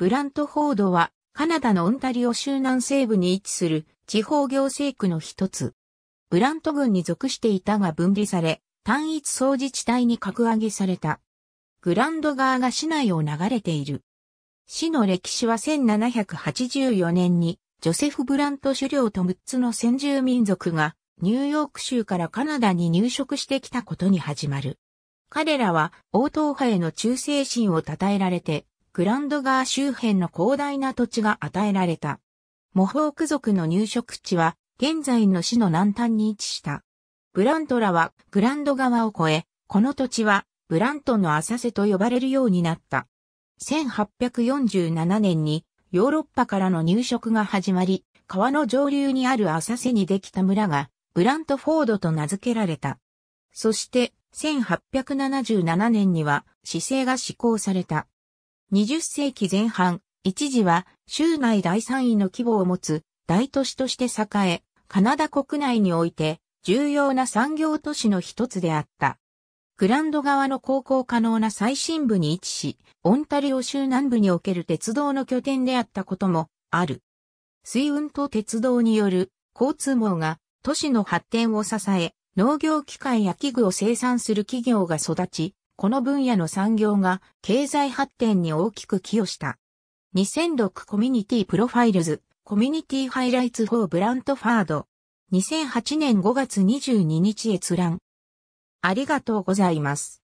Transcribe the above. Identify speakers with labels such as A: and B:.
A: ブラントフォードはカナダのオンタリオ州南西部に位置する地方行政区の一つ。ブラント郡に属していたが分離され、単一総自治体に格上げされた。グランド川が市内を流れている。市の歴史は1784年にジョセフ・ブラント首領と6つの先住民族がニューヨーク州からカナダに入植してきたことに始まる。彼らは王党派への忠誠心を称えられてグランドガー周辺の広大な土地が与えられた。モホーク族の入植地は、現在の市の南端に位置した。ブラントらはグランド川を越え、この土地はブラントの浅瀬と呼ばれるようになった。1847年にヨーロッパからの入植が始まり、川の上流にある浅瀬にできた村がブラントフォードと名付けられた。そして1877年には市政が施行された。20世紀前半、一時は州内第3位の規模を持つ大都市として栄え、カナダ国内において重要な産業都市の一つであった。グランド側の航行可能な最深部に位置し、オンタリオ州南部における鉄道の拠点であったこともある。水運と鉄道による交通網が都市の発展を支え、農業機械や器具を生産する企業が育ち、この分野の産業が経済発展に大きく寄与した。2006コミュニティプロファイルズ、コミュニティハイライツ4ブラントファード。2008年5月22日閲覧。ありがとうございます。